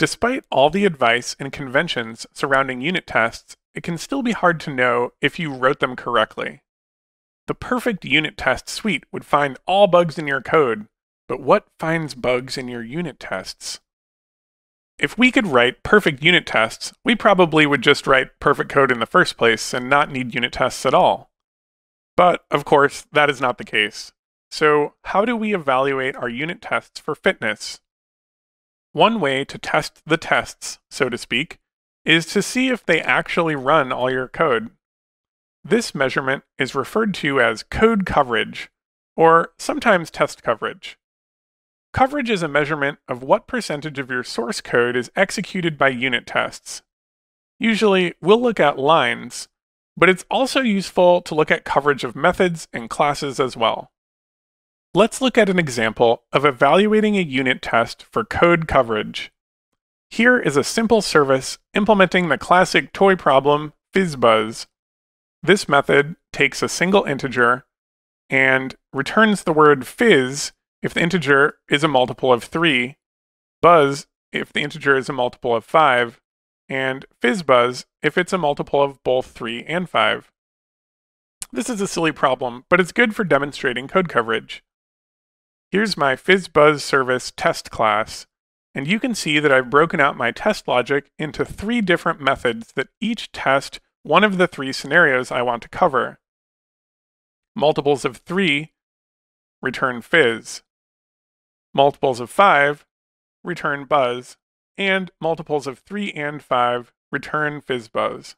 Despite all the advice and conventions surrounding unit tests, it can still be hard to know if you wrote them correctly. The perfect unit test suite would find all bugs in your code, but what finds bugs in your unit tests? If we could write perfect unit tests, we probably would just write perfect code in the first place and not need unit tests at all. But, of course, that is not the case. So, how do we evaluate our unit tests for fitness? One way to test the tests, so to speak, is to see if they actually run all your code. This measurement is referred to as code coverage, or sometimes test coverage. Coverage is a measurement of what percentage of your source code is executed by unit tests. Usually, we'll look at lines, but it's also useful to look at coverage of methods and classes as well. Let's look at an example of evaluating a unit test for code coverage. Here is a simple service implementing the classic toy problem fizzbuzz. This method takes a single integer and returns the word fizz if the integer is a multiple of 3, buzz if the integer is a multiple of 5, and fizzbuzz if it's a multiple of both 3 and 5. This is a silly problem, but it's good for demonstrating code coverage. Here's my FizzBuzz service test class, and you can see that I've broken out my test logic into three different methods that each test one of the three scenarios I want to cover. Multiples of 3, return fizz. Multiples of 5, return buzz. And multiples of 3 and 5, return fizzbuzz.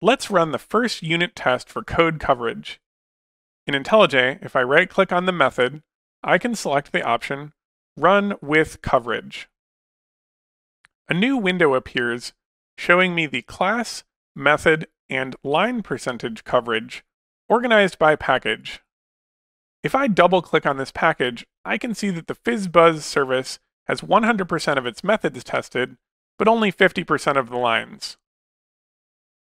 Let's run the first unit test for code coverage. In IntelliJ, if I right-click on the method, I can select the option Run with Coverage. A new window appears showing me the class, method, and line percentage coverage organized by package. If I double click on this package, I can see that the FizzBuzz service has 100% of its methods tested, but only 50% of the lines.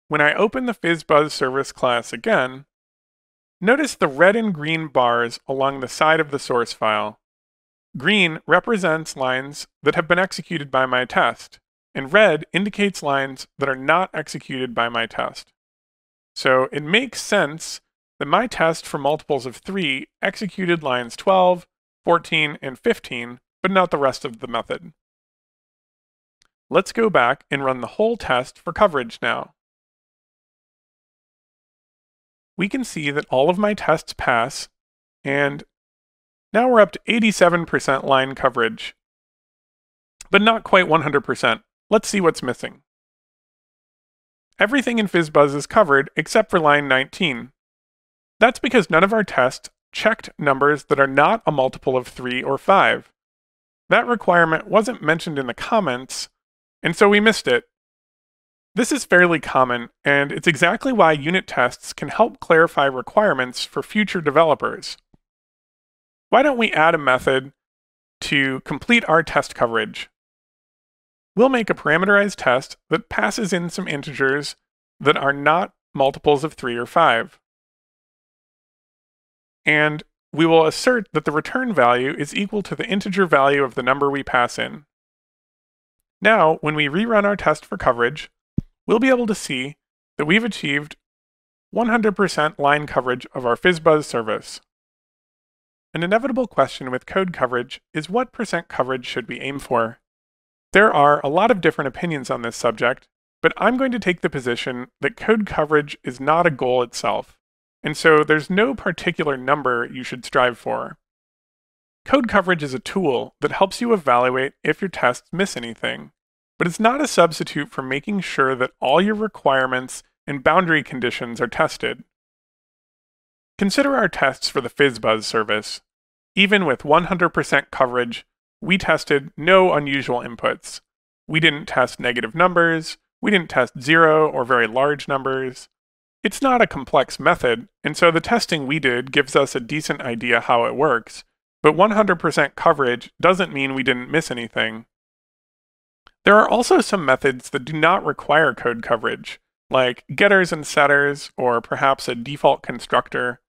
When I open the FizzBuzz service class again, Notice the red and green bars along the side of the source file. Green represents lines that have been executed by my test, and red indicates lines that are not executed by my test. So it makes sense that my test for multiples of 3 executed lines 12, 14, and 15, but not the rest of the method. Let's go back and run the whole test for coverage now we can see that all of my tests pass, and now we're up to 87% line coverage, but not quite 100%. Let's see what's missing. Everything in FizzBuzz is covered except for line 19. That's because none of our tests checked numbers that are not a multiple of 3 or 5. That requirement wasn't mentioned in the comments, and so we missed it. This is fairly common, and it's exactly why unit tests can help clarify requirements for future developers. Why don't we add a method to complete our test coverage? We'll make a parameterized test that passes in some integers that are not multiples of 3 or 5. And we will assert that the return value is equal to the integer value of the number we pass in. Now, when we rerun our test for coverage, we'll be able to see that we've achieved 100% line coverage of our FizzBuzz service. An inevitable question with code coverage is what percent coverage should we aim for? There are a lot of different opinions on this subject, but I'm going to take the position that code coverage is not a goal itself, and so there's no particular number you should strive for. Code coverage is a tool that helps you evaluate if your tests miss anything but it's not a substitute for making sure that all your requirements and boundary conditions are tested. Consider our tests for the FizzBuzz service. Even with 100% coverage, we tested no unusual inputs. We didn't test negative numbers, we didn't test zero or very large numbers. It's not a complex method, and so the testing we did gives us a decent idea how it works, but 100% coverage doesn't mean we didn't miss anything. There are also some methods that do not require code coverage, like getters and setters, or perhaps a default constructor.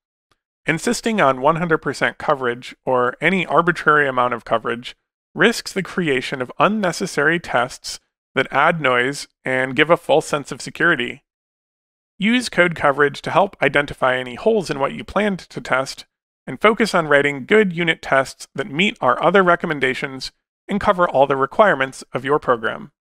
Insisting on 100% coverage, or any arbitrary amount of coverage, risks the creation of unnecessary tests that add noise and give a false sense of security. Use code coverage to help identify any holes in what you planned to test, and focus on writing good unit tests that meet our other recommendations and cover all the requirements of your program.